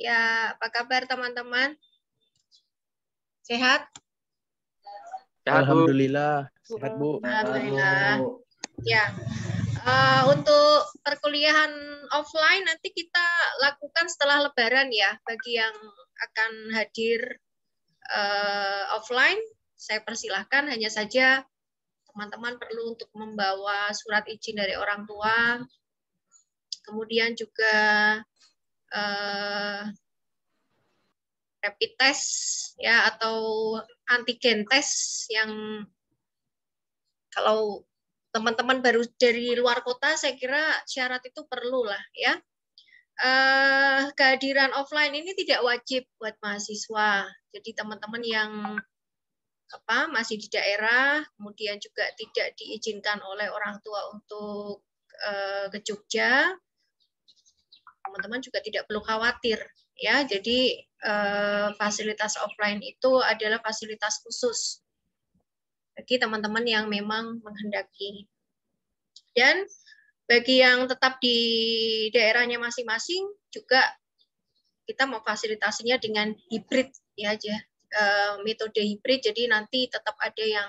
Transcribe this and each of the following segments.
Ya, apa kabar teman-teman? Sehat? Sehat Alhamdulillah. Bu. Sehat Bu. Alhamdulillah. Ya. Uh, untuk perkuliahan offline nanti kita lakukan setelah Lebaran ya bagi yang akan hadir uh, offline saya persilahkan hanya saja teman-teman perlu untuk membawa surat izin dari orang tua kemudian juga uh, rapid test ya atau antigen test yang kalau teman-teman baru dari luar kota saya kira syarat itu perlu lah ya uh, kehadiran offline ini tidak wajib buat mahasiswa jadi teman-teman yang apa masih di daerah kemudian juga tidak diizinkan oleh orang tua untuk uh, ke Jogja teman-teman juga tidak perlu khawatir ya. Jadi eh, fasilitas offline itu adalah fasilitas khusus bagi teman-teman yang memang menghendaki. Dan bagi yang tetap di daerahnya masing-masing juga kita mau memfasilitasinya dengan hibrid ya aja eh, metode hibrid. Jadi nanti tetap ada yang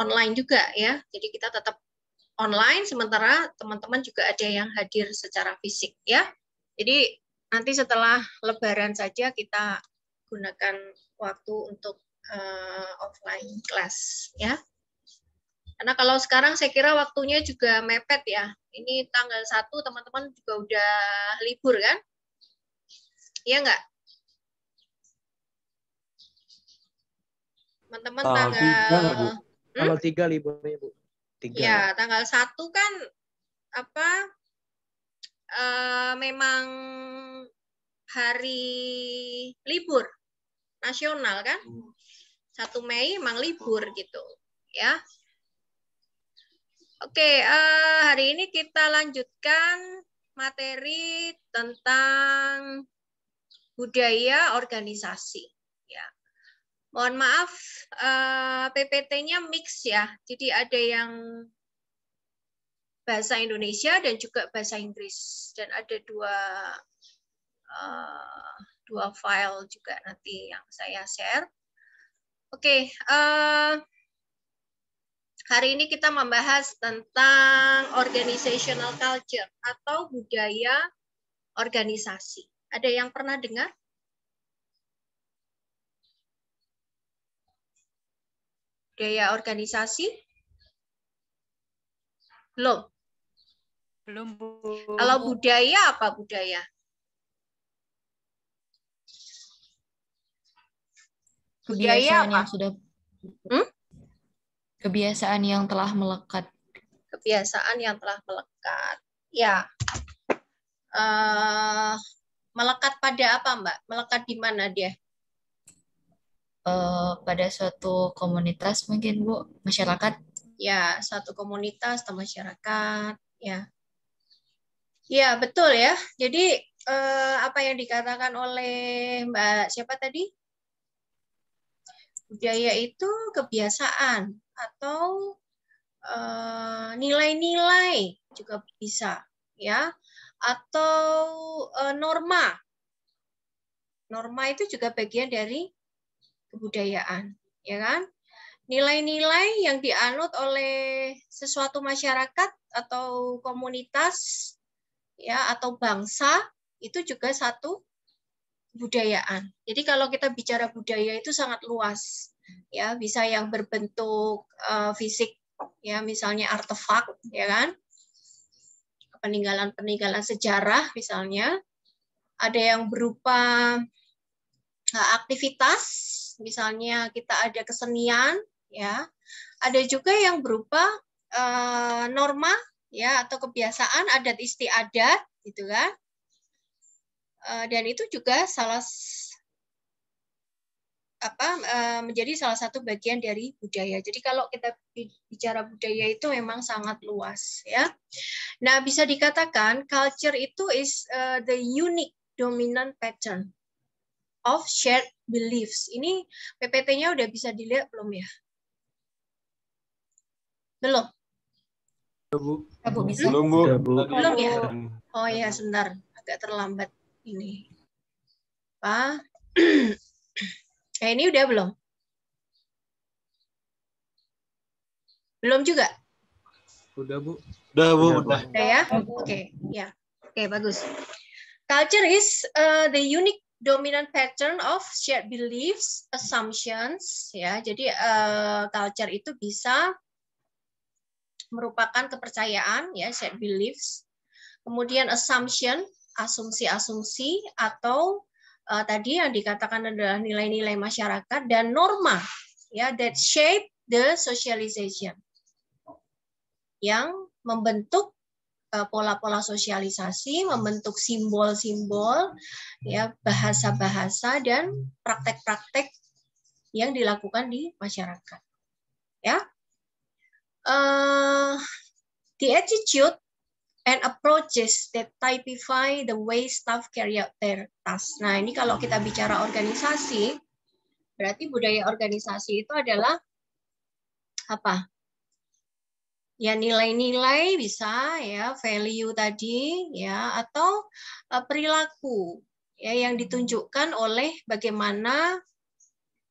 online juga ya. Jadi kita tetap online, sementara teman-teman juga ada yang hadir secara fisik ya. Jadi nanti setelah Lebaran saja kita gunakan waktu untuk uh, offline class ya. Karena kalau sekarang saya kira waktunya juga mepet ya. Ini tanggal satu teman-teman juga udah libur kan? Iya enggak? teman-teman tanggal, Tiga, hmm? tanggal tiga libur, bu Tiga. Ya, tanggal satu kan apa uh, memang hari libur nasional kan? Hmm. satu Mei memang libur gitu, ya. Oke, uh, hari ini kita lanjutkan materi tentang budaya organisasi. Mohon maaf, eh, PPT-nya mix ya. Jadi ada yang bahasa Indonesia dan juga bahasa Inggris. Dan ada dua eh, dua file juga nanti yang saya share. Oke, eh, hari ini kita membahas tentang organizational culture atau budaya organisasi. Ada yang pernah dengar? budaya organisasi? Belum. Belum. Bu. Kalau budaya apa budaya? Kebiasaan budaya apa? yang sudah hmm? kebiasaan yang telah melekat. Kebiasaan yang telah melekat. Ya. Uh, melekat pada apa, Mbak? Melekat di mana dia? uh, pada suatu komunitas mungkin Bu, masyarakat? Ya, satu komunitas atau masyarakat, ya. Ya, betul ya. Jadi uh, apa yang dikatakan oleh Mbak siapa tadi? Budaya itu kebiasaan atau eh, nilai-nilai uh, juga bisa, ya. Atau uh, norma. Norma itu juga bagian dari kebudayaan, ya kan? Nilai-nilai yang dianut oleh sesuatu masyarakat atau komunitas ya atau bangsa itu juga satu kebudayaan. Jadi kalau kita bicara budaya itu sangat luas, ya bisa yang berbentuk uh, fisik, ya misalnya artefak, ya kan, peninggalan-peninggalan sejarah misalnya, ada yang berupa eh, aktivitas misalnya kita ada kesenian ya ada juga yang berupa uh, norma ya atau kebiasaan adat istiadat gitu kan uh, dan itu juga salah apa uh, menjadi salah satu bagian dari budaya jadi kalau kita bicara budaya itu memang sangat luas ya nah bisa dikatakan culture itu is uh, the unique dominant pattern of shared beliefs. Ini PPT-nya udah bisa dilihat belum ya? Belum. Ya, belum, Belum ya? Oh iya, sebentar. Agak terlambat ini. Apa? eh, ini udah belum? Belum juga? Udah, Bu. Udah, Bu. Udah, udah ya? Oke, okay. ya. Oke, okay, bagus. Culture is uh, the unique dominant pattern of shared beliefs, assumptions, ya. Jadi uh, culture itu bisa merupakan kepercayaan, ya, shared beliefs. Kemudian assumption, asumsi-asumsi atau uh, tadi yang dikatakan adalah nilai-nilai masyarakat dan norma, ya, that shape the socialization yang membentuk Eh, pola-pola sosialisasi, hmm. membentuk simbol-simbol, ya bahasa-bahasa dan praktek-praktek yang dilakukan di masyarakat. Ya, uh, the attitude and approaches that typify the way staff carry out their task. Nah, ini kalau kita bicara organisasi, berarti budaya organisasi itu adalah apa? ya nilai-nilai bisa ya value tadi ya atau e, perilaku ya yang ditunjukkan oleh bagaimana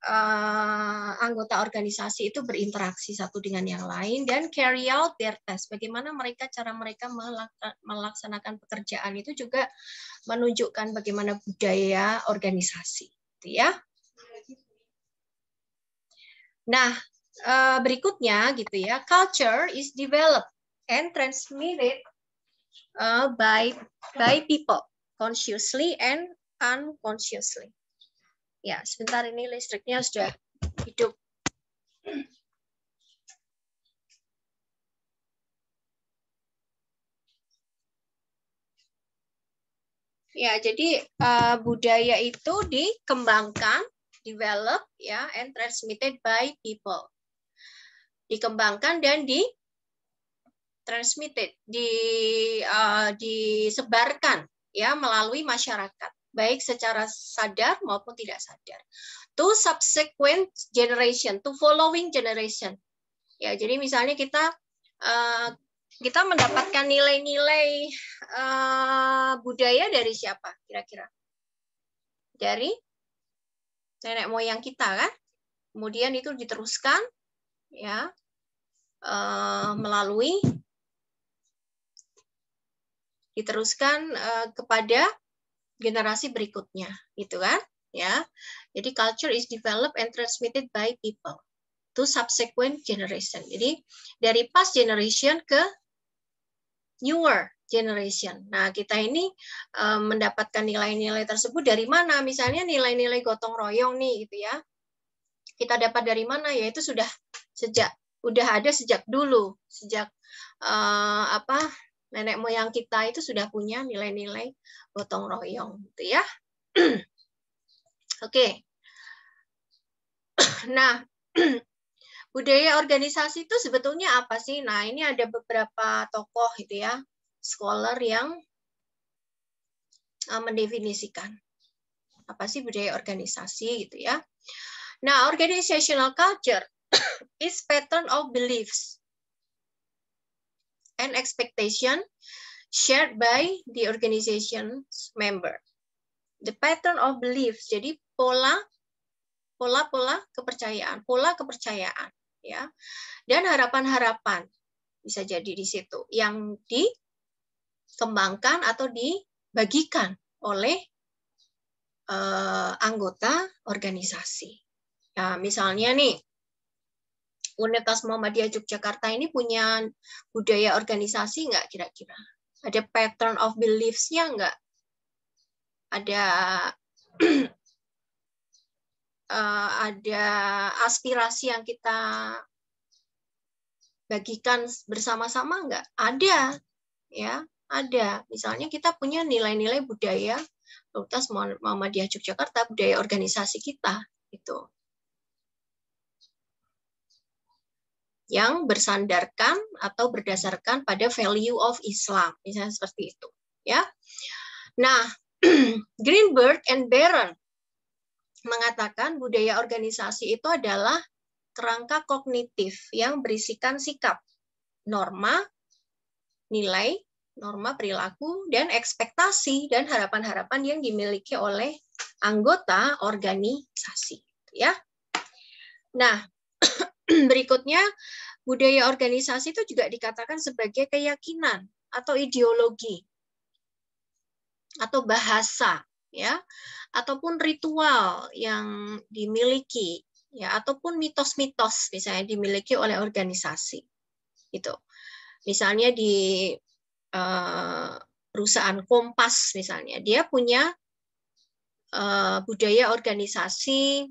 uh, anggota organisasi itu berinteraksi satu dengan yang lain dan carry out their task. Bagaimana mereka cara mereka melaksanakan pekerjaan itu juga menunjukkan bagaimana budaya organisasi, gitu ya. Nah, uh, berikutnya gitu ya, culture is developed and transmitted uh, by by people consciously and unconsciously. Ya, sebentar ini listriknya sudah hidup. Ya, jadi uh, budaya itu dikembangkan, develop, ya, and transmitted by people dikembangkan dan di transmitted, di uh, disebarkan ya melalui masyarakat baik secara sadar maupun tidak sadar. To subsequent generation, to following generation. Ya, jadi misalnya kita uh, kita mendapatkan nilai-nilai uh, budaya dari siapa kira-kira? Dari nenek moyang kita kan? Kemudian itu diteruskan ya uh, melalui diteruskan uh, kepada generasi berikutnya, gitu kan? Ya. Jadi culture is developed and transmitted by people to subsequent generation. Jadi dari past generation ke newer generation. Nah, kita ini uh, mendapatkan nilai-nilai tersebut dari mana? Misalnya nilai-nilai gotong royong nih gitu ya. Kita dapat dari mana? Yaitu sudah sejak udah ada sejak dulu, sejak uh, apa nenek moyang kita itu sudah punya nilai-nilai gotong royong, gitu ya. Oke. nah, budaya organisasi itu sebetulnya apa sih? Nah, ini ada beberapa tokoh gitu ya, scholar yang eh, mendefinisikan apa sih budaya organisasi gitu ya. Nah, organizational culture is pattern of beliefs and expectation shared by the organization member. The pattern of beliefs, jadi pola pola-pola kepercayaan, pola kepercayaan, ya, dan harapan-harapan bisa jadi di situ yang dikembangkan atau dibagikan oleh uh, anggota organisasi. Nah, misalnya nih, Universitas Muhammadiyah Yogyakarta ini punya budaya organisasi nggak kira-kira? Ada pattern of beliefs-nya nggak? Ada eh, ada aspirasi yang kita bagikan bersama-sama nggak? Ada, ya ada. Misalnya kita punya nilai-nilai budaya Universitas Muhammadiyah Yogyakarta, budaya organisasi kita itu. yang bersandarkan atau berdasarkan pada value of Islam, misalnya seperti itu, ya. Nah, Greenberg and Barron mengatakan budaya organisasi itu adalah kerangka kognitif yang berisikan sikap, norma, nilai, norma perilaku, dan ekspektasi dan harapan-harapan yang dimiliki oleh anggota organisasi, ya. Nah, Berikutnya, budaya organisasi itu juga dikatakan sebagai keyakinan atau ideologi atau bahasa ya ataupun ritual yang dimiliki ya ataupun mitos-mitos misalnya dimiliki oleh organisasi gitu misalnya di uh, perusahaan Kompas misalnya dia punya uh, budaya organisasi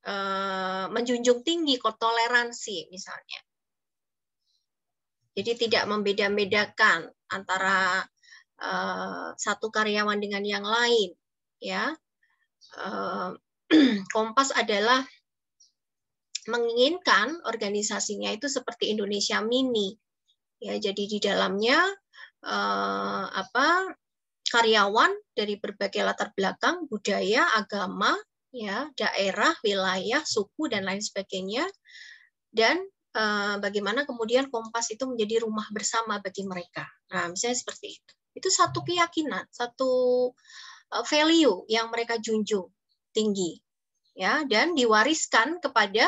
Eh, menjunjung tinggi toleransi misalnya. Jadi tidak membeda-bedakan antara eh, satu karyawan dengan yang lain, ya. Eh, Kompas adalah menginginkan organisasinya itu seperti Indonesia Mini, ya. Jadi di dalamnya apa karyawan dari berbagai latar belakang, budaya, agama, ya daerah, wilayah, suku dan lain sebagainya dan eh, bagaimana kemudian kompas itu menjadi rumah bersama bagi mereka. Nah, misalnya seperti itu. Itu satu keyakinan, satu eh, value yang mereka junjung tinggi ya dan diwariskan kepada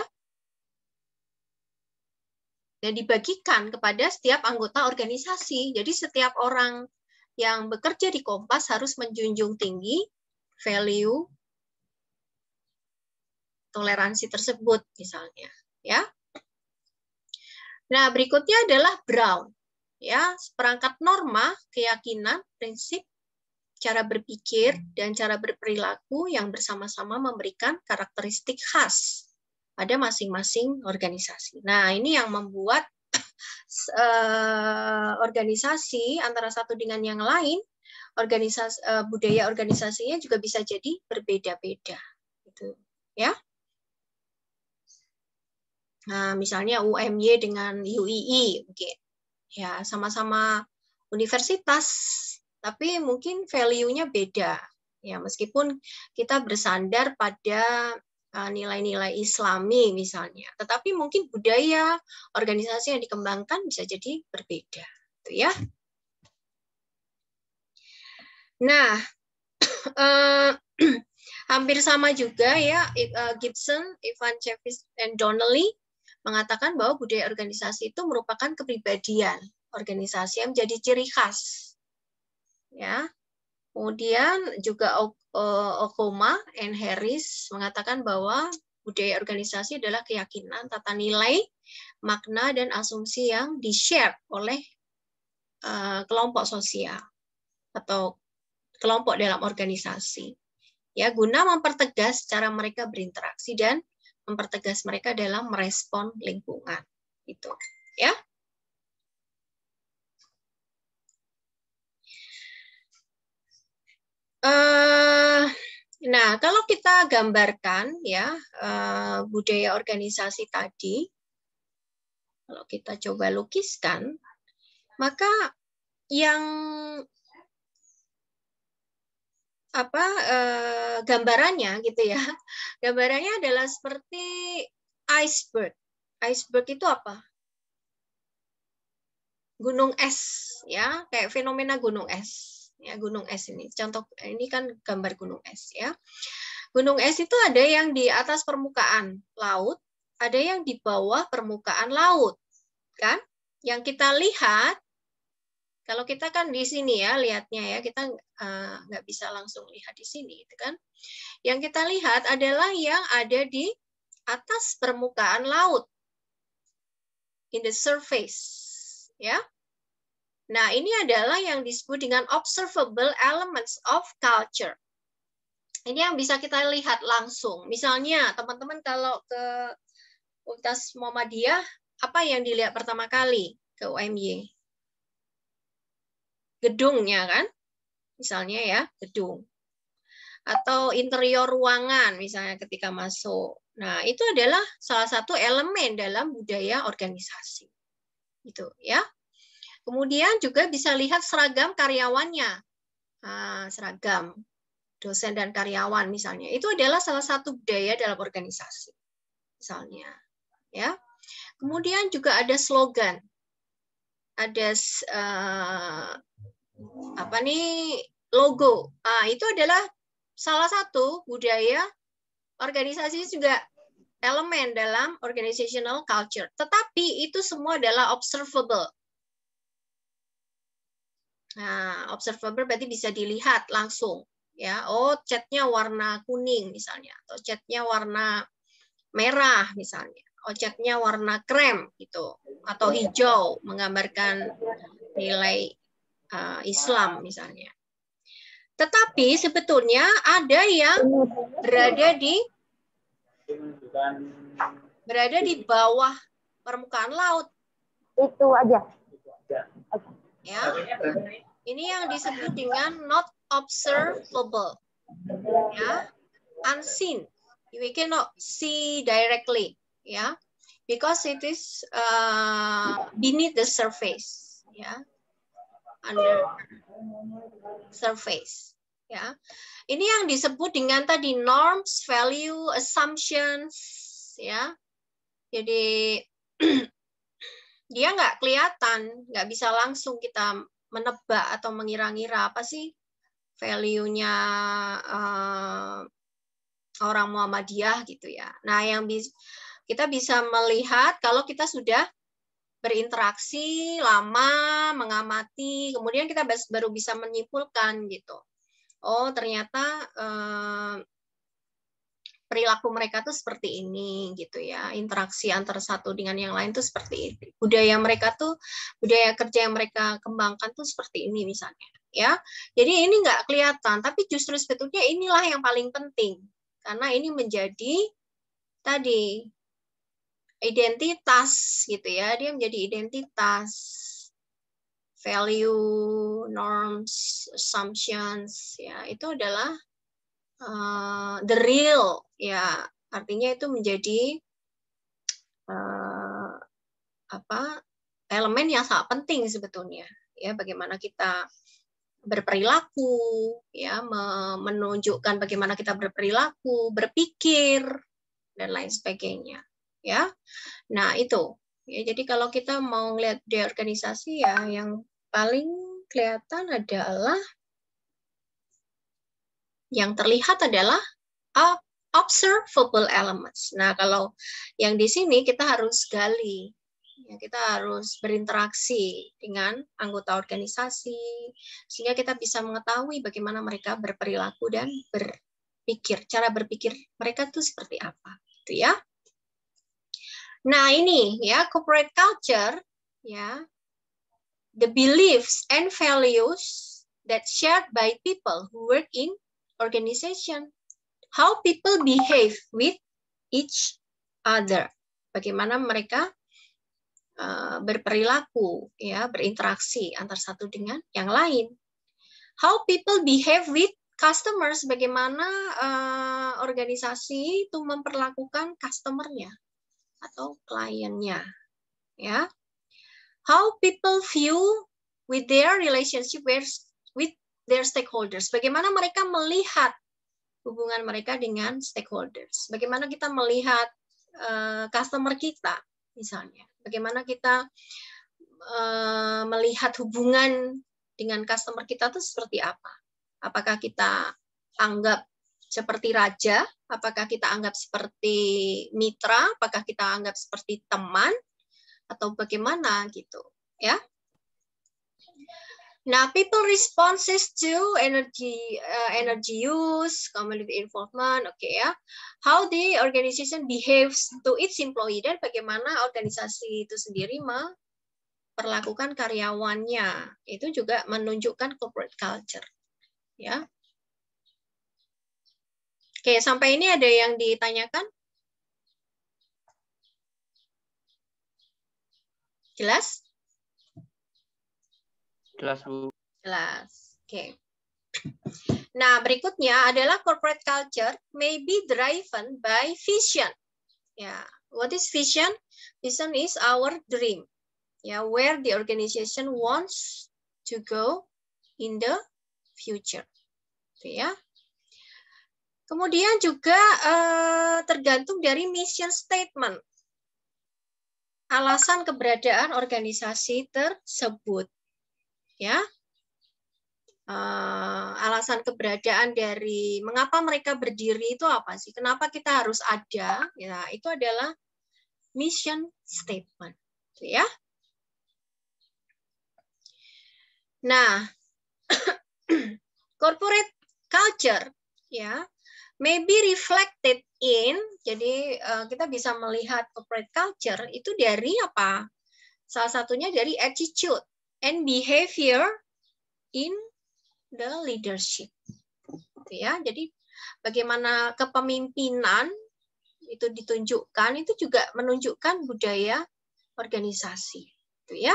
dan dibagikan kepada setiap anggota organisasi. Jadi setiap orang yang bekerja di Kompas harus menjunjung tinggi value toleransi tersebut misalnya ya. Nah, berikutnya adalah Brown. Ya, seperangkat norma, keyakinan, prinsip, cara berpikir dan cara berperilaku yang bersama-sama memberikan karakteristik khas pada masing-masing organisasi. Nah, ini yang membuat eh, organisasi antara satu dengan yang lain, organisasi eh, budaya organisasinya juga bisa jadi berbeda-beda gitu, ya. Nah, misalnya UMY dengan UII mungkin. Ya, sama-sama universitas, tapi mungkin value-nya beda. Ya, meskipun kita bersandar pada eh, nilai-nilai islami misalnya, tetapi mungkin budaya organisasi yang dikembangkan bisa jadi berbeda, tuh gitu ya. Nah, eh, hampir sama juga ya eh, Gibson, Ivan Chevis, dan Donnelly mengatakan bahwa budaya organisasi itu merupakan kepribadian organisasi yang menjadi ciri khas. Ya. Kemudian juga Okoma eh, and Harris mengatakan bahwa budaya organisasi adalah keyakinan, tata nilai, makna dan asumsi yang di-share oleh eh, kelompok sosial atau kelompok dalam organisasi. Ya, guna mempertegas cara mereka berinteraksi dan mempertegas mereka dalam merespon lingkungan. Itu, ya. Eh, nah, kalau kita gambarkan ya eh, budaya organisasi tadi, kalau kita coba lukiskan, maka yang apa eh, gambarannya gitu ya. Gambarannya adalah seperti iceberg. Iceberg itu apa? Gunung es ya, kayak fenomena gunung es. Ya, gunung es ini. Contoh ini kan gambar gunung es ya. Gunung es itu ada yang di atas permukaan laut, ada yang di bawah permukaan laut. Kan? Yang kita lihat kalau kita kan di sini ya lihatnya ya kita uh, nggak bisa langsung lihat di sini, itu kan. Yang kita lihat adalah yang ada di atas permukaan laut, in the surface, ya. Nah ini adalah yang disebut dengan observable elements of culture. Ini yang bisa kita lihat langsung. Misalnya teman-teman kalau ke Utas Muhammadiyah, apa yang dilihat pertama kali ke UMY? gedungnya kan, misalnya ya gedung atau interior ruangan misalnya ketika masuk. Nah, itu adalah salah satu elemen dalam budaya organisasi. itu ya. Kemudian juga bisa lihat seragam karyawannya. Nah, seragam dosen dan karyawan misalnya. Itu adalah salah satu budaya dalam organisasi. Misalnya, ya. Kemudian juga ada slogan. Ada uh, apa nih logo. Nah, itu adalah salah satu budaya organisasi juga elemen dalam organizational culture. Tetapi itu semua adalah observable. Nah, observable berarti bisa dilihat langsung ya. Oh, catnya warna kuning misalnya atau catnya warna merah misalnya. Oh, catnya warna krem gitu atau hijau menggambarkan nilai Eh, Islam misalnya. Tetapi sebetulnya ada yang berada di berada di bawah permukaan laut. Itu aja. Ya. Ini yang disebut dengan not observable. Ya. Unseen. We cannot see directly, ya. Because it is uh, beneath the surface, ya under surface. Ya, ini yang disebut dengan tadi norms, value, assumptions, ya. Jadi dia nggak kelihatan, nggak bisa langsung kita menebak atau mengira-ngira apa sih value-nya uh, orang Muhammadiyah gitu ya. Nah, yang bisa kita bisa melihat kalau kita sudah berinteraksi lama, mengamati, kemudian kita baru bisa menyimpulkan gitu. Oh, ternyata eh, perilaku mereka tuh seperti ini gitu ya interaksi antara satu dengan yang lain tuh seperti itu budaya mereka tuh budaya kerja yang mereka kembangkan tuh seperti ini misalnya ya jadi ini nggak kelihatan tapi justru sebetulnya inilah yang paling penting karena ini menjadi tadi identitas gitu ya dia menjadi identitas value norms assumptions ya itu adalah uh, the real ya artinya itu menjadi uh, apa elemen yang sangat penting sebetulnya ya bagaimana kita berperilaku ya menunjukkan bagaimana kita berperilaku berpikir dan lain sebagainya ya. Nah, itu. Ya, jadi kalau kita mau ngelihat di organisasi ya yang paling kelihatan adalah yang terlihat adalah observable elements. Nah, kalau yang di sini kita harus gali ya kita harus berinteraksi dengan anggota organisasi sehingga kita bisa mengetahui bagaimana mereka berperilaku dan berpikir cara berpikir mereka itu seperti apa gitu ya Nah, ini ya corporate culture ya the beliefs and values that shared by people who work in organization. How people behave with each other. Bagaimana mereka uh, berperilaku ya, berinteraksi antar satu dengan yang lain. How people behave with customers, bagaimana uh, organisasi itu memperlakukan customernya atau kliennya. Ya. How people view with their relationship with their stakeholders. Bagaimana mereka melihat hubungan mereka dengan stakeholders. Bagaimana kita melihat uh, customer kita misalnya. Bagaimana kita uh, melihat hubungan dengan customer kita itu seperti apa? Apakah kita anggap seperti raja, apakah kita anggap seperti mitra, apakah kita anggap seperti teman atau bagaimana gitu, ya. Nah, people responses to energy uh, energy use, community involvement, oke okay, ya. How the organization behaves to its employee dan bagaimana organisasi itu sendiri memperlakukan karyawannya. Itu juga menunjukkan corporate culture. Ya. Oke, sampai ini ada yang ditanyakan? Jelas? Jelas, Bu. Jelas. Oke. Nah, berikutnya adalah corporate culture may be driven by vision. Ya, what is vision? Vision is our dream. Ya, where the organization wants to go in the future. Gitu ya. Kemudian juga eh, tergantung dari mission statement. Alasan keberadaan organisasi tersebut. Ya. Eh, alasan keberadaan dari mengapa mereka berdiri itu apa sih? Kenapa kita harus ada? Ya, itu adalah mission statement. Gitu ya. Nah, corporate culture ya may reflected in, jadi uh, kita bisa melihat corporate culture itu dari apa? Salah satunya dari attitude and behavior in the leadership. Gitu ya. Jadi bagaimana kepemimpinan itu ditunjukkan itu juga menunjukkan budaya organisasi. Gitu ya.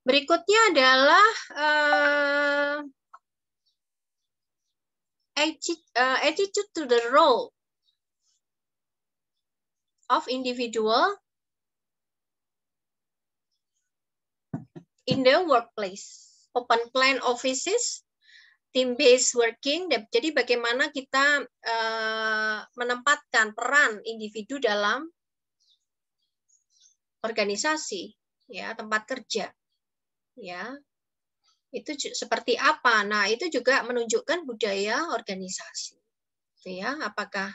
Berikutnya adalah uh, Uh, attitude to the role of individual in the workplace. Open plan offices, team-based working. Jadi bagaimana kita uh, menempatkan peran individu dalam organisasi, ya tempat kerja, ya itu seperti apa. Nah, itu juga menunjukkan budaya organisasi. Gitu ya, apakah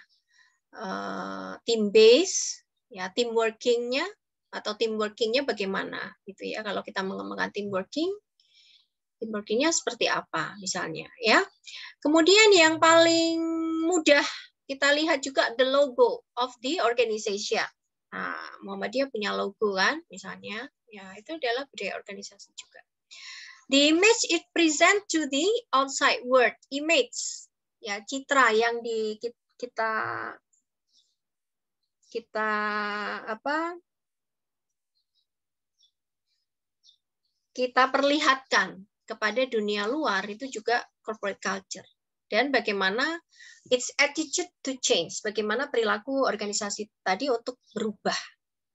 uh, team base ya team working-nya atau team working-nya bagaimana gitu ya kalau kita mengembangkan team working team working-nya seperti apa misalnya ya kemudian yang paling mudah kita lihat juga the logo of the organization. Nah, Muhammadiyah punya logo kan, misalnya. Ya, itu adalah budaya organisasi juga. The image it present to the outside world. Image, ya citra yang di kita kita apa kita perlihatkan kepada dunia luar itu juga corporate culture dan bagaimana its attitude to change, bagaimana perilaku organisasi tadi untuk berubah.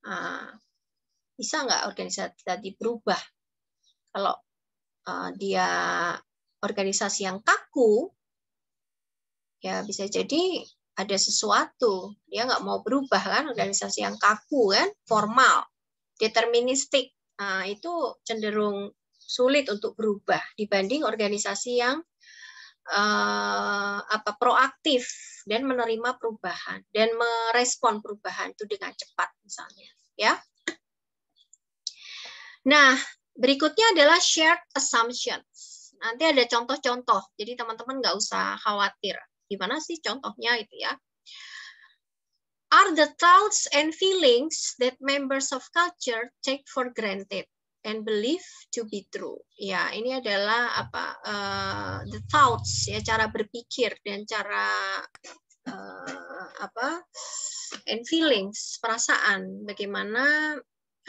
Ah, bisa nggak organisasi tadi berubah? Kalau Eh, dia organisasi yang kaku, ya bisa jadi ada sesuatu dia nggak mau berubah kan organisasi yang kaku kan formal deterministik nah, itu cenderung sulit untuk berubah dibanding organisasi yang uh, apa proaktif dan menerima perubahan dan merespon perubahan itu dengan cepat misalnya ya nah Berikutnya adalah shared assumptions. Nanti ada contoh-contoh, jadi teman-teman nggak usah khawatir. Gimana sih contohnya itu ya? Are the thoughts and feelings that members of culture take for granted and believe to be true? Ya, ini adalah apa? Uh, the thoughts ya cara berpikir dan cara uh, apa? And feelings perasaan. Bagaimana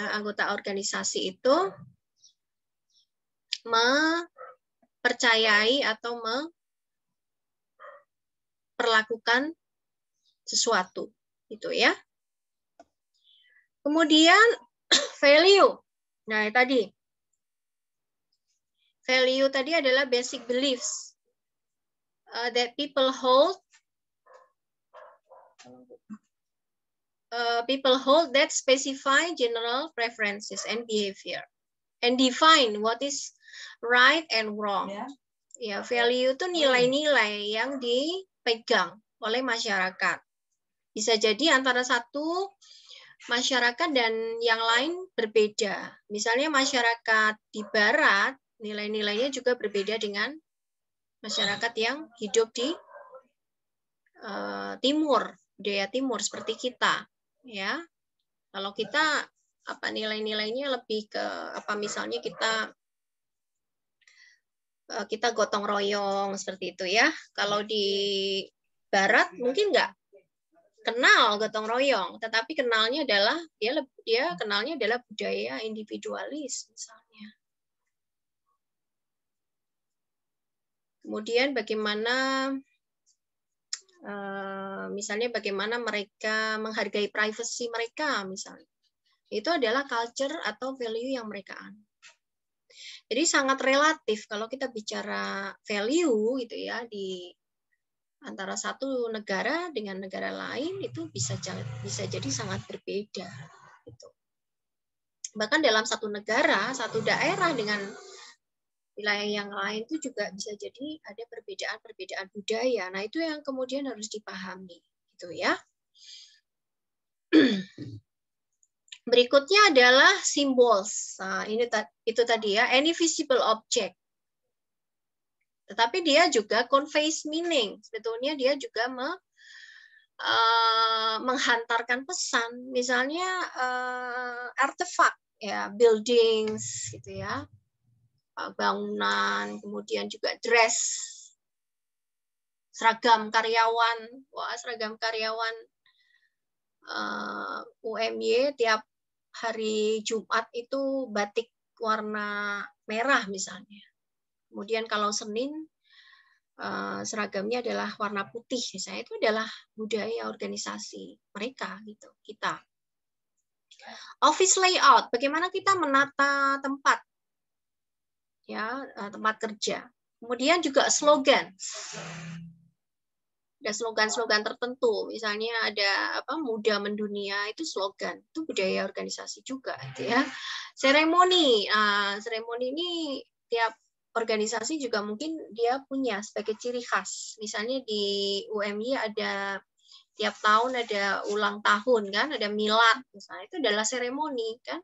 eh, anggota organisasi itu mempercayai atau memperlakukan sesuatu gitu ya. Kemudian value. Nah, tadi value tadi adalah basic beliefs uh, that people hold uh, people hold that specify general preferences and behavior and define what is right and wrong. Ya, yeah. ya value itu nilai-nilai yang dipegang oleh masyarakat. Bisa jadi antara satu masyarakat dan yang lain berbeda. Misalnya masyarakat di barat nilai-nilainya juga berbeda dengan masyarakat yang hidup di uh, timur, daya timur seperti kita, ya. Kalau kita apa nilai-nilainya lebih ke apa misalnya kita Eh, kita gotong royong seperti itu ya. Kalau di barat mungkin nggak kenal gotong royong, tetapi kenalnya adalah dia dia kenalnya adalah budaya individualis misalnya. Kemudian bagaimana eh, misalnya bagaimana mereka menghargai privasi mereka misalnya. Itu adalah culture atau value yang mereka anut. Jadi sangat relatif kalau kita bicara value gitu ya di antara satu negara dengan negara lain itu bisa bisa jadi sangat berbeda gitu. Bahkan dalam satu negara, satu daerah dengan wilayah yang lain itu juga bisa jadi ada perbedaan-perbedaan budaya. Nah, itu yang kemudian harus dipahami gitu ya. Berikutnya adalah symbols. Nah, ini itu tadi ya, any visible object. Tetapi dia juga conveys meaning. Sebetulnya dia juga me, uh, menghantarkan pesan. Misalnya uh, eh, artefak ya, buildings gitu ya. Eh, bangunan, kemudian juga dress seragam karyawan. Wah, seragam karyawan uh, UMY tiap hari Jumat itu batik warna merah misalnya. Kemudian kalau Senin eh, seragamnya adalah warna putih misalnya itu adalah budaya organisasi mereka gitu kita. Office layout, bagaimana kita menata tempat ya eh, tempat kerja. Kemudian juga slogan ada slogan-slogan tertentu misalnya ada apa muda mendunia itu slogan itu budaya organisasi juga gitu ya mm-hmm. seremoni ah, seremoni uh, ini tiap organisasi juga mungkin dia punya sebagai ciri khas misalnya di UMI ada tiap tahun ada ulang tahun kan ada milad misalnya itu adalah seremoni kan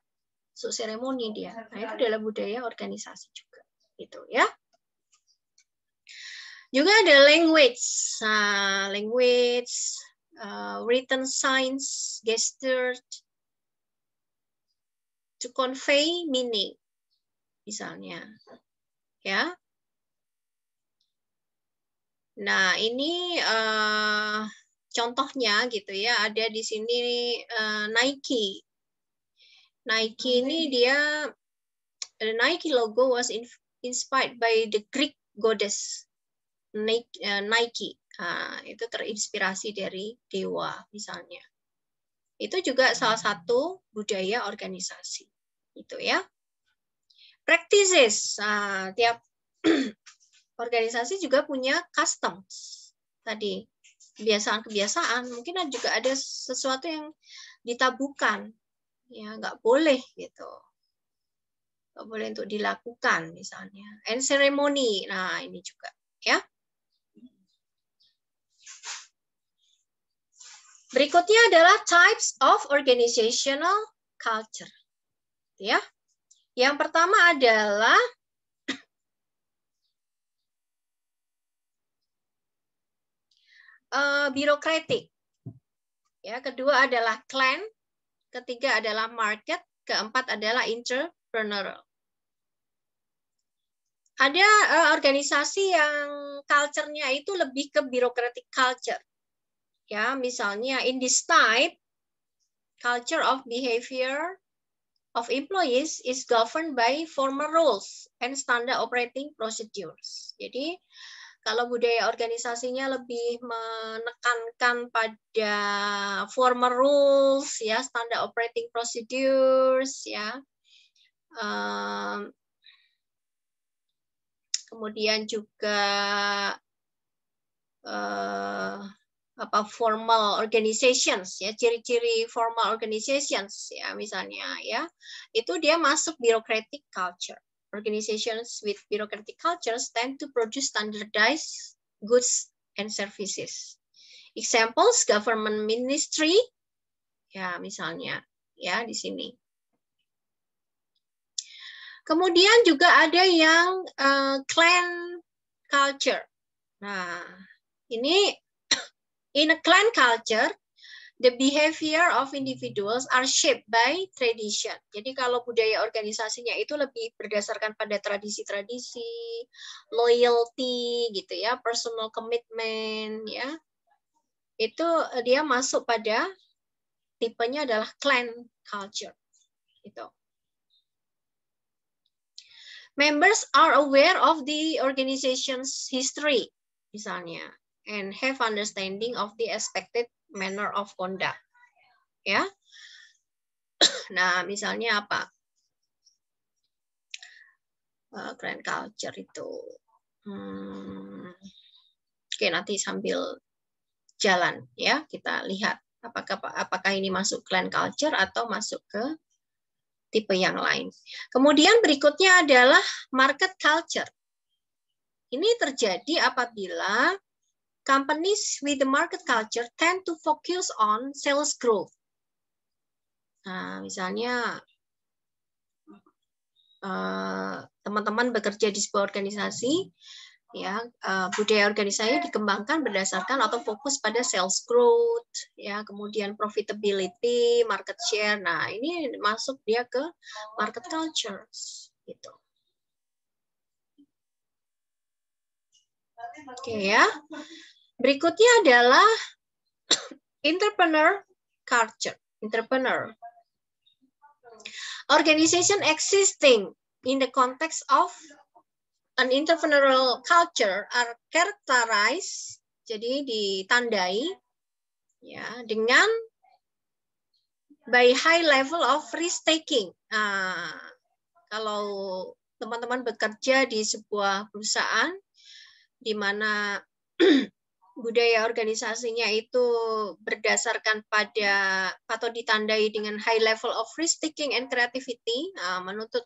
so seremoni dia nah itu adalah budaya organisasi juga gitu ya juga ada language, uh, language, uh, written signs, gesture to convey meaning, misalnya, ya. Nah ini uh, contohnya gitu ya, ada di sini uh, Nike. Nike hmm. ini dia the uh, Nike logo was inspired by the Greek goddess Nike. Nah, itu terinspirasi dari dewa misalnya. Itu juga salah satu budaya organisasi. Itu ya. Practices. Nah, tiap organisasi juga punya customs. Tadi kebiasaan-kebiasaan mungkin juga ada sesuatu yang ditabukan ya nggak boleh gitu nggak boleh untuk dilakukan misalnya and ceremony nah ini juga ya Berikutnya adalah types of organizational culture. Ya. Yang pertama adalah uh, birokratik. Ya, kedua adalah clan, ketiga adalah market, keempat adalah entrepreneurial. Ada uh, organisasi yang culture-nya itu lebih ke birokratik culture ya misalnya in this type culture of behavior of employees is governed by formal rules and standard operating procedures. Jadi kalau budaya organisasinya lebih menekankan pada formal rules ya, standard operating procedures ya. Ehm, kemudian juga eh, apa formal organizations ya ciri-ciri formal organizations ya misalnya ya itu dia masuk bureaucratic culture organizations with bureaucratic cultures tend to produce standardized goods and services examples government ministry ya misalnya ya di sini kemudian juga ada yang uh, clan culture nah ini In a clan culture, the behavior of individuals are shaped by tradition. Jadi kalau budaya organisasinya itu lebih berdasarkan pada tradisi-tradisi, loyalty gitu ya, personal commitment ya. Itu eh, dia masuk pada tipenya adalah clan culture. Gitu. Members are aware of the organization's history misalnya and have understanding of the expected manner of conduct. Ya. Nah, misalnya apa? Uh, eh, grand culture itu. Hmm. Oke, nanti sambil jalan ya kita lihat apakah apakah ini masuk grand culture atau masuk ke tipe yang lain. Kemudian berikutnya adalah market culture. Ini terjadi apabila companies with the market culture tend to focus on sales growth. Nah, misalnya eh, teman-teman uh, bekerja di sebuah organisasi, ya uh, budaya organisasi dikembangkan berdasarkan atau fokus pada sales growth ya kemudian profitability market share nah ini masuk dia ke market cultures, gitu oke okay, ya Berikutnya adalah entrepreneur culture. Entrepreneur. Organization existing in the context of an entrepreneurial culture are characterized, jadi ditandai ya dengan by high level of risk taking. Nah, kalau teman-teman bekerja di sebuah perusahaan di mana budaya organisasinya itu berdasarkan pada atau ditandai dengan high level of risk taking and creativity, uh, menuntut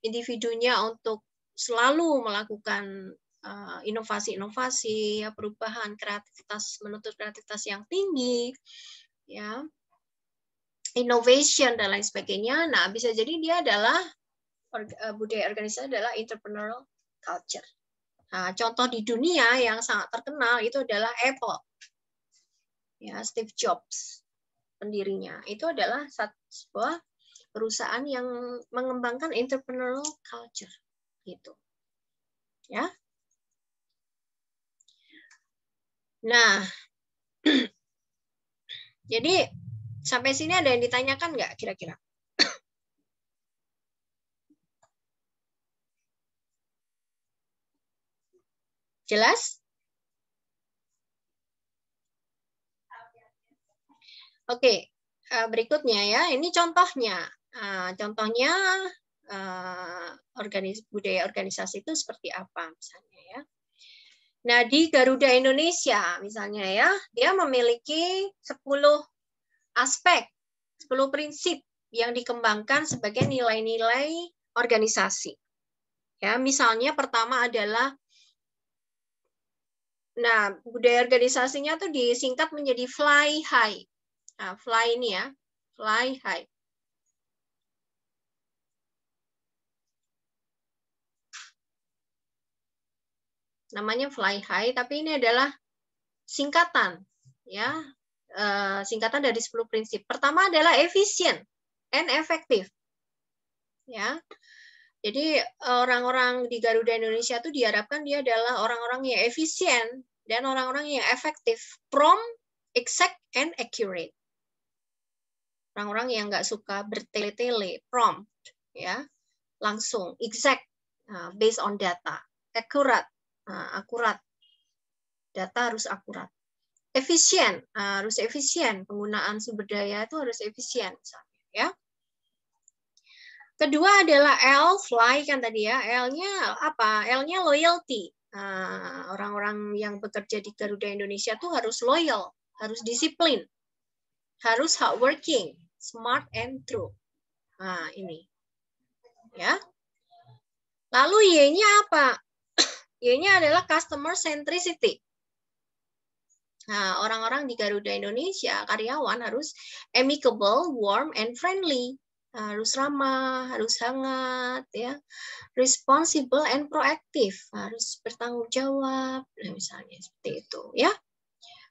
individunya untuk selalu melakukan uh, inovasi-inovasi, uh, ya, perubahan kreativitas, menuntut kreativitas yang tinggi, ya, innovation dan lain sebagainya. Nah, bisa jadi dia adalah uh, budaya organisasi adalah entrepreneurial culture. Nah, contoh di dunia yang sangat terkenal itu adalah Apple. Ya, Steve Jobs pendirinya. Itu adalah sebuah perusahaan yang mengembangkan entrepreneurial culture gitu. Ya. Nah, jadi sampai sini ada yang ditanyakan nggak kira-kira? Jelas? Oke, okay. Eh, berikutnya ya. Ini contohnya. Eh, contohnya eh, budaya organisasi itu seperti apa misalnya ya. Nah, di Garuda Indonesia misalnya ya, dia memiliki 10 aspek, 10 prinsip yang dikembangkan sebagai nilai-nilai organisasi. Ya, misalnya pertama adalah Nah, budaya organisasinya tuh disingkat menjadi fly high. Nah, fly ini ya, fly high. Namanya fly high, tapi ini adalah singkatan ya. Eh, singkatan dari 10 prinsip. Pertama adalah efisien and efektif. Ya. Jadi eh, orang-orang di Garuda Indonesia itu diharapkan dia adalah orang-orang yang efisien dan orang-orang yang efektif, prompt, exact, and accurate. Orang-orang yang nggak suka bertele-tele, prompt, ya, langsung, exact, nah, based on data, akurat, nah, akurat, data harus akurat, efisien, nah, harus efisien, penggunaan sumber daya itu harus efisien, misalnya, ya Kedua adalah L, fly kan tadi ya. L-nya apa? L-nya loyalty. orang ah, orang-orang yang bekerja di Garuda Indonesia tuh harus loyal, harus disiplin, harus hardworking, smart and true. Nah, ini. Ya. Lalu Y-nya apa? Y-nya adalah customer centricity. Nah, orang-orang di Garuda Indonesia, karyawan harus amicable, warm, and friendly harus ramah, harus hangat, ya, responsible and proaktif, harus bertanggung jawab, misalnya seperti itu, ya.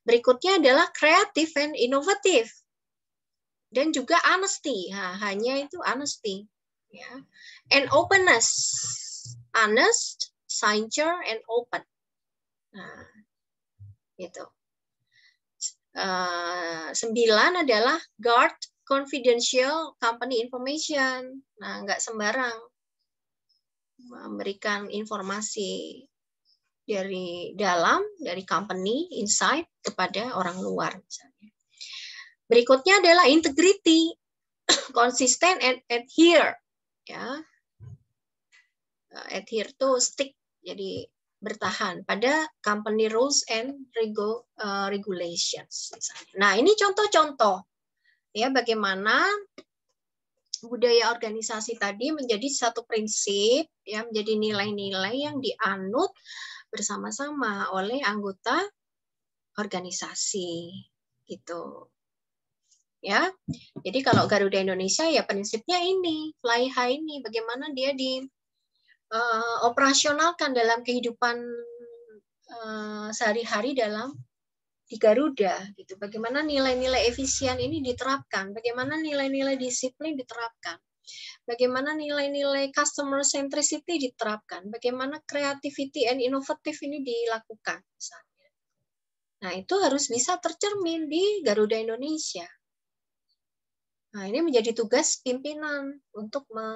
Berikutnya adalah kreatif and inovatif dan juga honesty, nah, hanya itu honesty, ya, and openness, honest, sincere, and open, nah, gitu. Uh, sembilan adalah guard confidential company information. Nah, nggak sembarang memberikan informasi dari dalam, dari company, inside kepada orang luar misalnya. Berikutnya adalah integrity, consistent, and adhere. Ya. Nah, adhere to stick, jadi bertahan pada company rules and eh, regulations. Misalnya. Nah, ini contoh-contoh ya bagaimana budaya organisasi tadi menjadi satu prinsip ya menjadi nilai-nilai yang dianut bersama-sama oleh anggota organisasi gitu ya jadi kalau Garuda Indonesia ya prinsipnya ini fly high ini bagaimana dia di uh, operasionalkan dalam kehidupan uh, sehari-hari dalam di Garuda gitu. Bagaimana nilai-nilai efisien ini diterapkan, bagaimana nilai-nilai disiplin diterapkan. Bagaimana nilai-nilai customer centricity diterapkan, bagaimana creativity and innovative ini dilakukan misalnya. Nah, itu harus bisa tercermin di Garuda Indonesia. Nah, ini menjadi tugas pimpinan untuk me,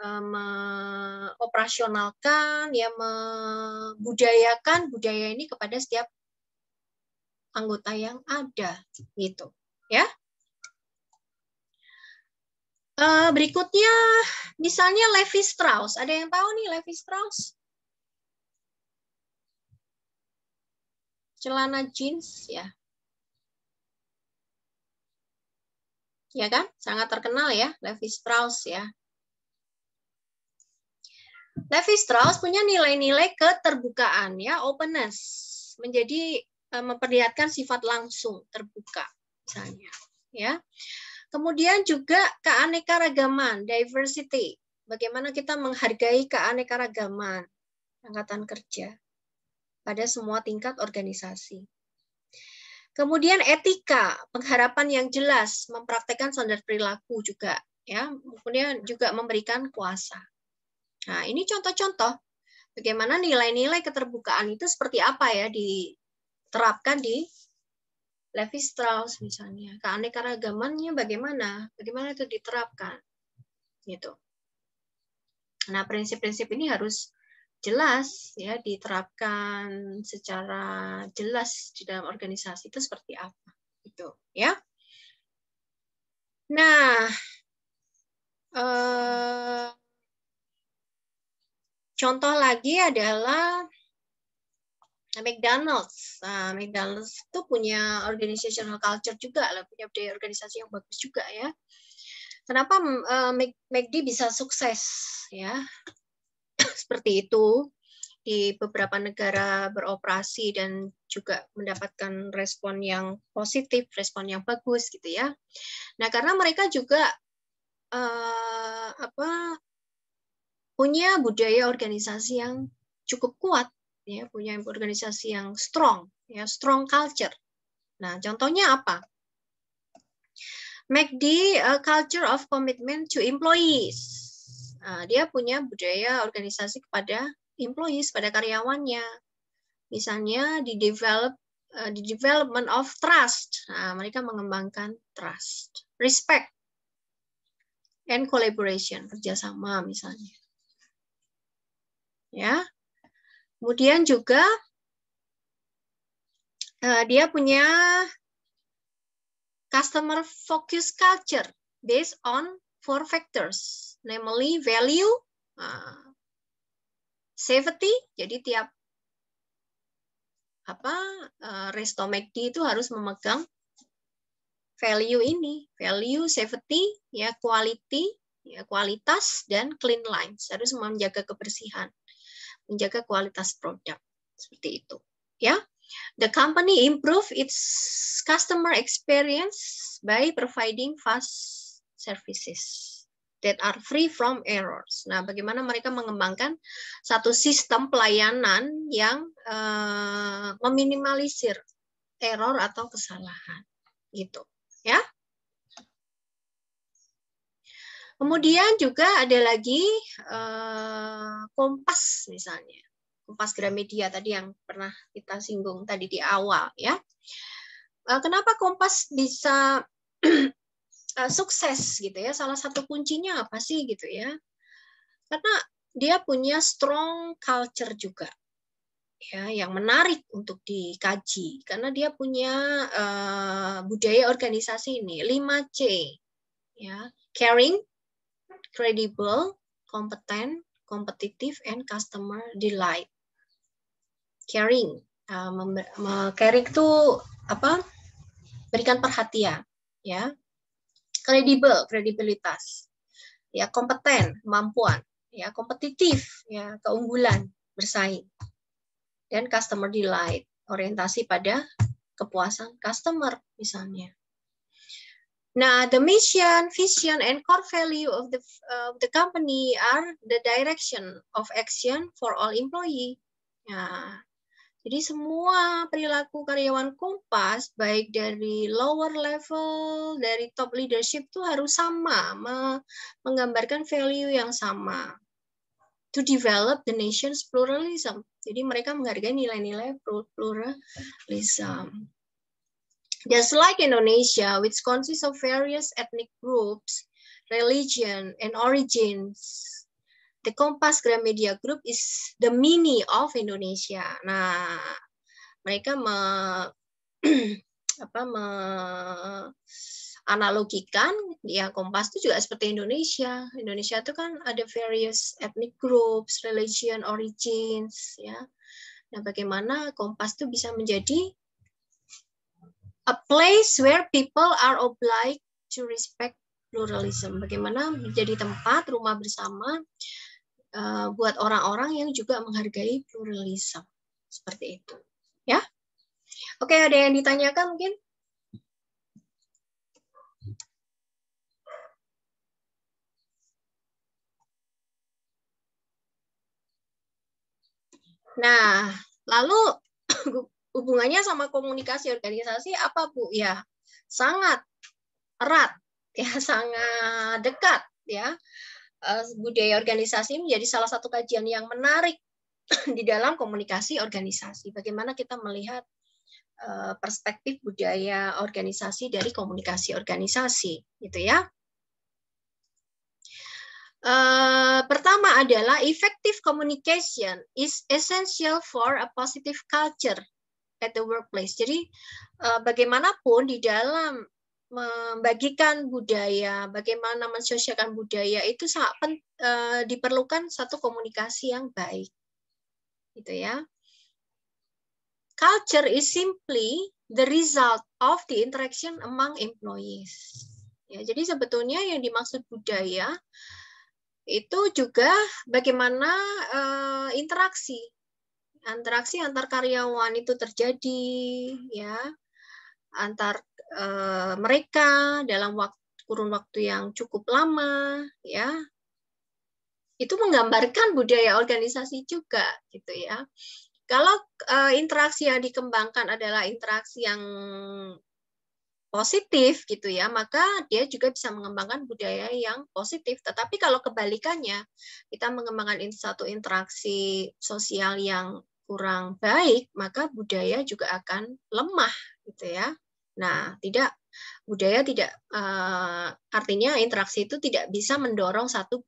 e, mengoperasionalkan ya membudayakan budaya ini kepada setiap anggota yang ada gitu ya. Eh, berikutnya misalnya Levi Strauss, ada yang tahu nih Levi Strauss? Celana jeans ya. Ya kan? Sangat terkenal ya Levi Strauss ya. Levi Strauss punya nilai-nilai keterbukaan ya, openness. Menjadi Eh, memperlihatkan sifat langsung terbuka misalnya ya. Kemudian juga keanekaragaman, diversity. Bagaimana kita menghargai keanekaragaman angkatan kerja pada semua tingkat organisasi. Kemudian etika, pengharapan yang jelas, mempraktekkan standar perilaku juga ya, kemudian juga memberikan kuasa. Nah, ini contoh-contoh bagaimana nilai-nilai keterbukaan itu seperti apa ya di terapkan di Levi Strauss misalnya. Keanekaragamannya bagaimana? Bagaimana itu diterapkan? Gitu. Nah, prinsip-prinsip ini harus jelas ya diterapkan secara jelas di dalam organisasi itu seperti apa gitu ya. Nah, eh, contoh lagi adalah McDonald's, nah, McDonald's itu punya organizational culture juga lah, punya budaya organisasi yang bagus juga ya. Kenapa uh, mm, eh, McD bisa sukses ya? Seperti itu di beberapa negara beroperasi dan juga mendapatkan respon yang positif, respon yang bagus gitu ya. Nah, karena mereka juga uh, apa punya budaya organisasi yang cukup kuat ya punya organisasi yang strong, ya strong culture. Nah, contohnya apa? make the uh, culture of commitment to employees. Nah, dia punya budaya organisasi kepada employees, pada karyawannya. Misalnya di develop uh, development of trust. Nah, mereka mengembangkan trust, respect, and collaboration, kerjasama misalnya. Ya, Kemudian juga eh, dia punya customer focus culture based on four factors, namely value, eh, safety. Jadi tiap apa eh, resto McD itu harus memegang value ini, value, safety, ya quality, ya kualitas dan clean lines harus menjaga kebersihan menjaga kualitas produk seperti itu ya the company improve its customer experience by providing fast services that are free from errors. Nah, bagaimana mereka mengembangkan satu sistem pelayanan yang uh, meminimalisir error atau kesalahan, gitu, ya. Kemudian juga ada lagi eh, kompas misalnya. Kompas Gramedia tadi yang pernah kita singgung tadi di awal ya. Eh, kenapa kompas bisa eh, sukses gitu ya? Salah satu kuncinya apa sih gitu ya? Karena dia punya strong culture juga ya yang menarik untuk dikaji karena dia punya uh, budaya organisasi ini 5C ya caring credible, competent, competitive, and customer delight. Caring, uh, caring itu apa? Berikan perhatian, ya. Credible, kredibilitas. Ya, kompeten, kemampuan. Ya, kompetitif, ya, keunggulan, bersaing. Dan customer delight, orientasi pada kepuasan customer misalnya. Nah, the mission, vision, and core value of the, of the company are the direction of action for all employee. Nah, jadi semua perilaku karyawan Kompas, baik dari lower level, dari top leadership itu harus sama, menggambarkan value yang sama. To develop the nation's pluralism. Jadi mereka menghargai nilai-nilai pluralism. Just like Indonesia, which consists of various ethnic groups, religion, and origins, the Kompas Gramedia Group is the mini of Indonesia. Nah, mereka me, apa, me, analogikan ya Kompas itu juga seperti Indonesia. Indonesia itu kan ada various ethnic groups, religion, origins ya. Nah, bagaimana Kompas itu bisa menjadi a place where people are obliged to respect pluralism. Bagaimana menjadi tempat rumah bersama uh, buat orang-orang yang juga menghargai pluralism. Seperti itu. Ya. Oke, ada yang ditanyakan mungkin? Nah, lalu hubungannya sama komunikasi organisasi apa Bu? Ya, sangat erat, ya sangat dekat ya. Eh, budaya organisasi menjadi salah satu kajian yang menarik di dalam komunikasi organisasi. Bagaimana kita melihat eh, perspektif budaya organisasi dari komunikasi organisasi, gitu ya. Uh, pertama adalah effective communication is essential for a positive culture at the workplace. Jadi uh, bagaimanapun di dalam membagikan budaya, bagaimana mensosialkan budaya itu sangat pen, uh, diperlukan satu komunikasi yang baik. Gitu ya. Culture is simply the result of the interaction among employees. Ya, jadi sebetulnya yang dimaksud budaya itu juga bagaimana uh, interaksi Interaksi antar karyawan itu terjadi ya antar e, mereka dalam waktu, kurun waktu yang cukup lama ya itu menggambarkan budaya organisasi juga gitu ya kalau e, interaksi yang dikembangkan adalah interaksi yang positif gitu ya, maka dia juga bisa mengembangkan budaya yang positif. Tetapi kalau kebalikannya, kita mengembangkan satu interaksi sosial yang kurang baik, maka budaya juga akan lemah gitu ya. Nah, tidak budaya tidak uh, artinya interaksi itu tidak bisa mendorong satu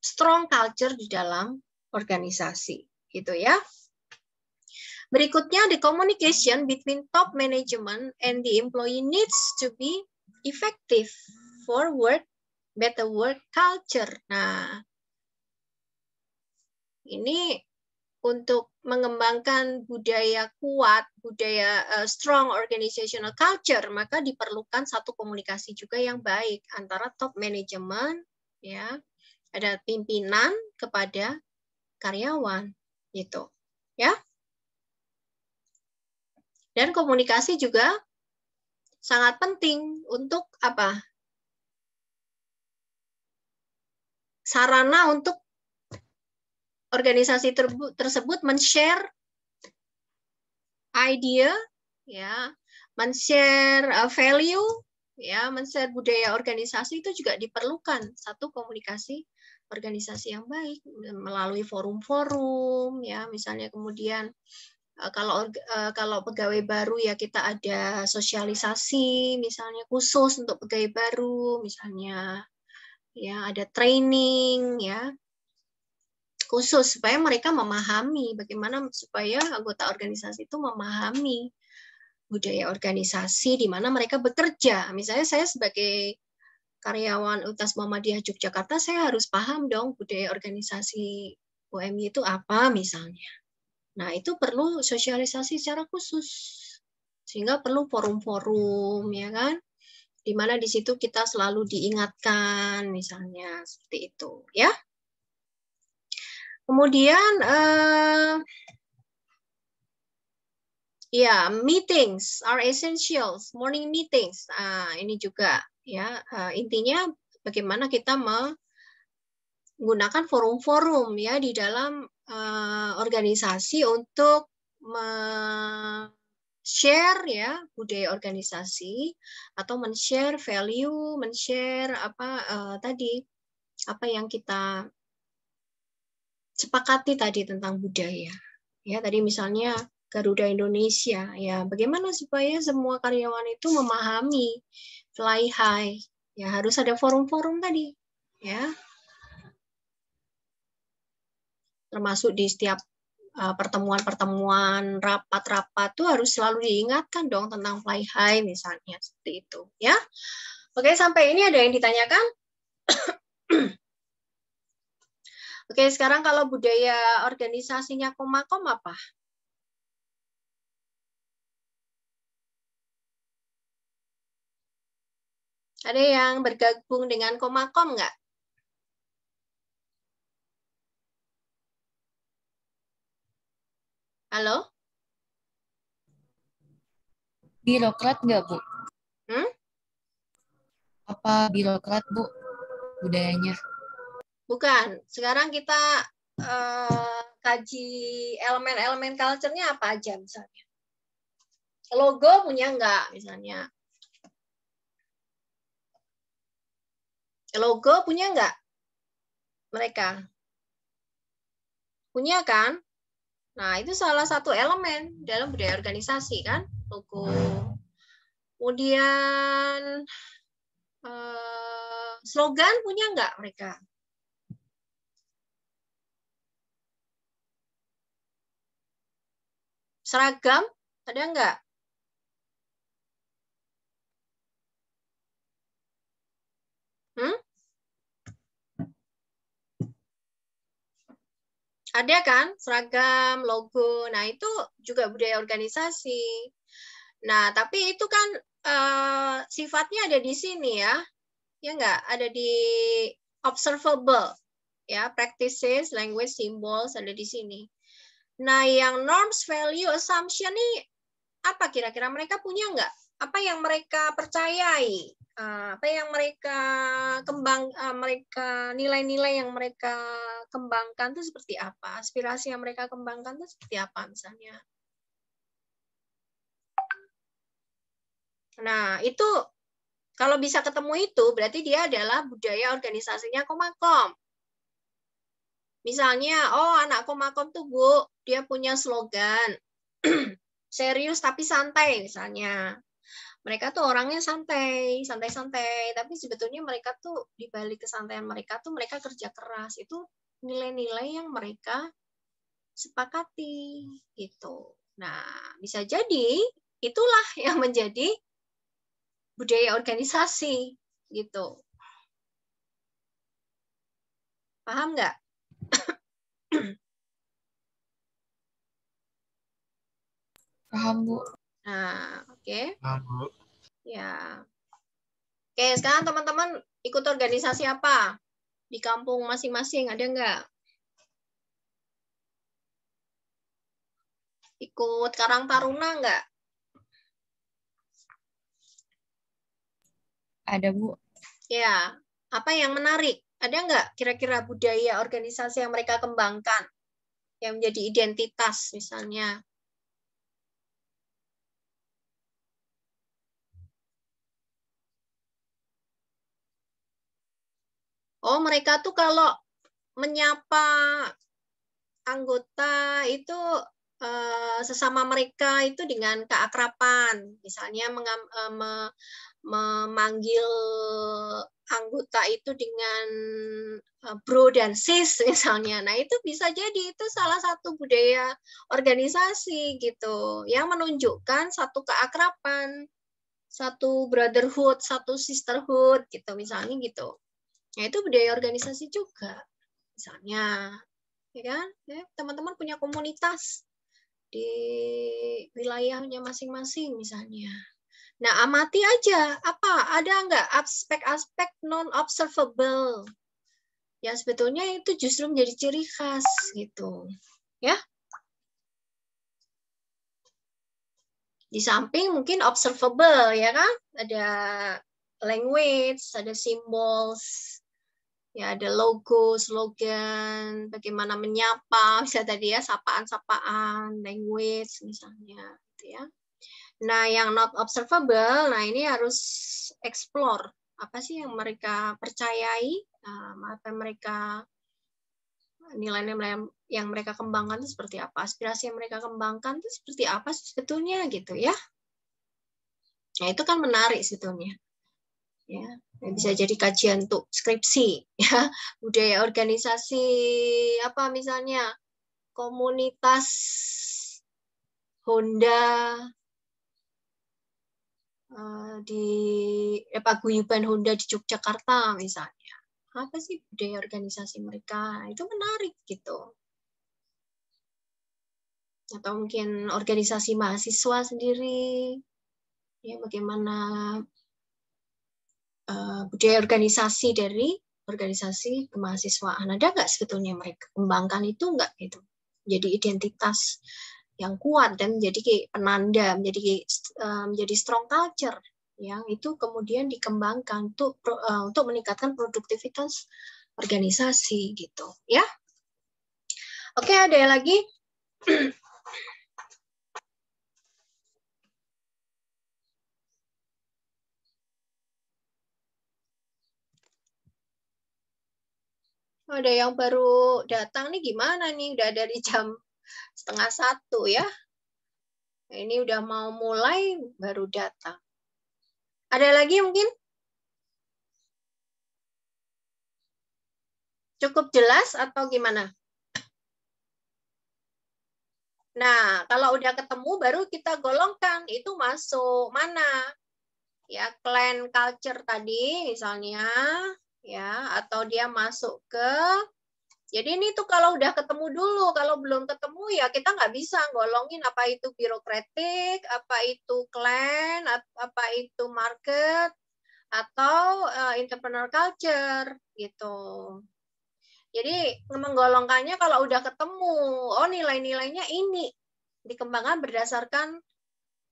strong culture di dalam organisasi gitu ya. Berikutnya the communication between top management and the employee needs to be effective for work better work culture. Nah, ini untuk mengembangkan budaya kuat, budaya uh, strong organizational culture, maka diperlukan satu komunikasi juga yang baik antara top management, ya, ada pimpinan kepada karyawan, gitu, ya. Dan komunikasi juga sangat penting untuk apa? Sarana untuk organisasi tersebut men-share idea, ya, men-share uh, value, ya, men-share budaya organisasi itu juga diperlukan satu komunikasi organisasi yang baik melalui forum-forum, ya, misalnya kemudian uh, kalau uh, kalau pegawai baru ya kita ada sosialisasi misalnya khusus untuk pegawai baru misalnya ya ada training ya khusus supaya mereka memahami bagaimana supaya anggota organisasi itu memahami budaya organisasi di mana mereka bekerja. Misalnya saya sebagai karyawan Utas Muhammadiyah Yogyakarta, saya harus paham dong budaya organisasi UMI itu apa misalnya. Nah, itu perlu sosialisasi secara khusus. Sehingga perlu forum-forum ya kan di mana di situ kita selalu diingatkan misalnya seperti itu ya. Kemudian uh, ya yeah, meetings are essentials, morning meetings. Uh, ini juga ya uh, intinya bagaimana kita menggunakan forum-forum ya di dalam uh, organisasi untuk share ya budaya organisasi atau men-share value, men-share apa uh, tadi apa yang kita sepakati tadi tentang budaya. Ya, tadi misalnya Garuda Indonesia, ya bagaimana supaya semua karyawan itu memahami fly high. Ya, harus ada forum-forum tadi, ya. Termasuk di setiap uh, pertemuan-pertemuan, rapat-rapat tuh harus selalu diingatkan dong tentang fly high misalnya seperti itu, ya. Oke, sampai ini ada yang ditanyakan? Oke, sekarang kalau budaya organisasinya Komakom apa? Ada yang bergabung dengan Komakom enggak? Halo? Birokrat enggak, Bu? Hmm? Apa birokrat, Bu, budayanya? Bukan. Sekarang kita uh, kaji elemen-elemen culture-nya apa aja misalnya. Logo punya enggak misalnya? Logo punya enggak mereka? Punya kan? Nah, itu salah satu elemen dalam budaya organisasi kan, logo. Kemudian eh, slogan punya enggak mereka? Seragam ada nggak? Hmm? Ada kan seragam, logo. Nah, itu juga budaya organisasi. Nah, tapi itu kan uh, sifatnya ada di sini ya. Ya enggak? Ada di observable. Ya, practices, language, symbols ada di sini. Nah, yang norms, value, assumption nih apa kira-kira mereka punya nggak? Apa yang mereka percayai? Ah, apa yang mereka kembang, ah, mereka nilai-nilai yang mereka kembangkan itu seperti apa? Aspirasi yang mereka kembangkan itu seperti apa misalnya? Nah, itu kalau bisa ketemu itu berarti dia adalah budaya organisasinya Komakom. Misalnya, oh anakku makom tuh Bu, dia punya slogan serius tapi santai misalnya. Mereka tuh orangnya santai, santai-santai, tapi sebetulnya mereka tuh di balik kesantaian mereka tuh mereka kerja keras. Itu nilai-nilai yang mereka sepakati gitu. Nah, bisa jadi itulah yang menjadi budaya organisasi gitu. Paham nggak? Paham, Bu. Nah, oke. Okay. Paham, Bu. Ya. Oke, okay, sekarang teman-teman ikut organisasi apa? Di kampung masing-masing, ada nggak? Ikut Karang Taruna nggak? Ada, Bu. Ya. Apa yang menarik? ada nggak kira-kira budaya organisasi yang mereka kembangkan yang menjadi identitas misalnya? Oh, mereka tuh kalau menyapa anggota itu eh, sesama mereka itu dengan keakrapan, misalnya eh, memanggil anggota itu dengan eh, bro dan sis misalnya. Nah, itu bisa jadi itu salah satu budaya organisasi gitu yang menunjukkan satu keakraban, satu brotherhood, satu sisterhood gitu misalnya gitu. nah itu budaya organisasi juga. Misalnya, ya kan? Ya, teman-teman punya komunitas di wilayahnya masing-masing misalnya Nah, amati aja. Apa? Ada nggak aspek-aspek non-observable? Yang sebetulnya itu justru menjadi ciri khas gitu. Ya. Di samping mungkin observable ya kan? Ada language, ada symbols, ya ada logo, slogan, bagaimana menyapa, bisa tadi ya sapaan-sapaan, language misalnya, gitu ya. Nah, yang not observable, nah ini harus explore apa sih yang mereka percayai, nah, apa yang mereka nilai-nilai yang mereka kembangkan itu seperti apa, aspirasi yang mereka kembangkan itu seperti apa sebetulnya gitu ya. Nah, itu kan menarik sebetulnya. Ya, bisa jadi kajian untuk skripsi ya, budaya organisasi apa misalnya komunitas Honda di ya, paguyuban Honda di Yogyakarta misalnya. Apa sih budaya organisasi mereka? Itu menarik gitu. Atau mungkin organisasi mahasiswa sendiri. Ya, bagaimana uh, budaya organisasi dari organisasi kemahasiswaan ada nggak sebetulnya mereka kembangkan itu nggak gitu jadi identitas yang kuat dan menjadi penanda menjadi eh, menjadi strong culture yang itu kemudian dikembangkan untuk eh, untuk meningkatkan produktivitas organisasi gitu ya oke ada yang lagi ada yang baru datang nih gimana nih udah dari jam setengah satu ya ini udah mau mulai baru datang ada lagi mungkin? Cukup jelas atau gimana? Nah, kalau udah ketemu baru kita golongkan itu masuk mana? Ya, clan culture tadi misalnya, ya, atau dia masuk ke jadi ini tuh kalau udah ketemu dulu, kalau belum ketemu ya kita nggak bisa ngolongin apa itu birokratik, apa itu klan, apa itu market, atau uh, entrepreneur culture gitu. Jadi menggolongkannya kalau udah ketemu, oh nilai-nilainya ini dikembangkan berdasarkan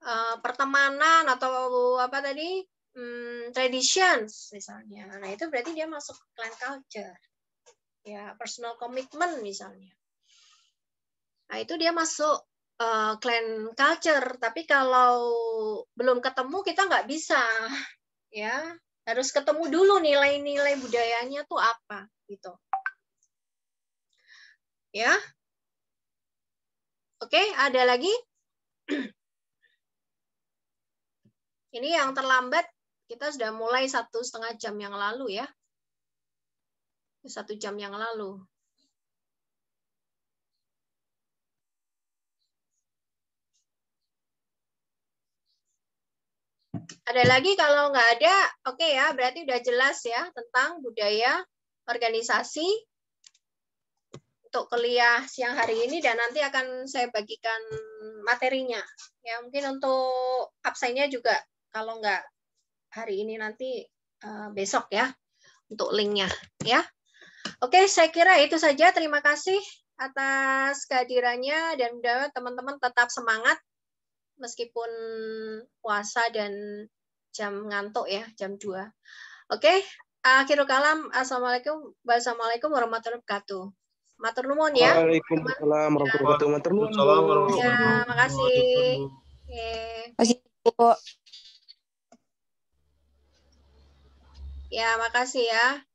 uh, pertemanan atau apa tadi um, traditions misalnya. Nah itu berarti dia masuk ke clan culture ya personal commitment misalnya. Nah, itu dia masuk uh, clan culture, tapi kalau belum ketemu kita nggak bisa, ya harus ketemu dulu nilai-nilai budayanya tuh apa gitu. Ya, oke, ada lagi. Ini yang terlambat kita sudah mulai satu setengah jam yang lalu ya satu jam yang lalu. Ada lagi kalau nggak ada, oke okay ya, berarti udah jelas ya tentang budaya organisasi untuk kuliah siang hari ini dan nanti akan saya bagikan materinya. Ya mungkin untuk absennya juga kalau nggak hari ini nanti eh, besok ya untuk linknya ya. Oke, saya kira itu saja. Terima kasih atas kehadirannya dan teman-teman tetap semangat meskipun puasa dan jam ngantuk ya, jam 2. Oke, akhirul kalam. Assalamualaikum, wassalamualaikum warahmatullahi wabarakatuh. Matur nuwun ya. Waalaikumsalam warahmatullahi wabarakatuh. Matur nuwun. Ya, makasih. Oke. Bu. Ya, makasih ya.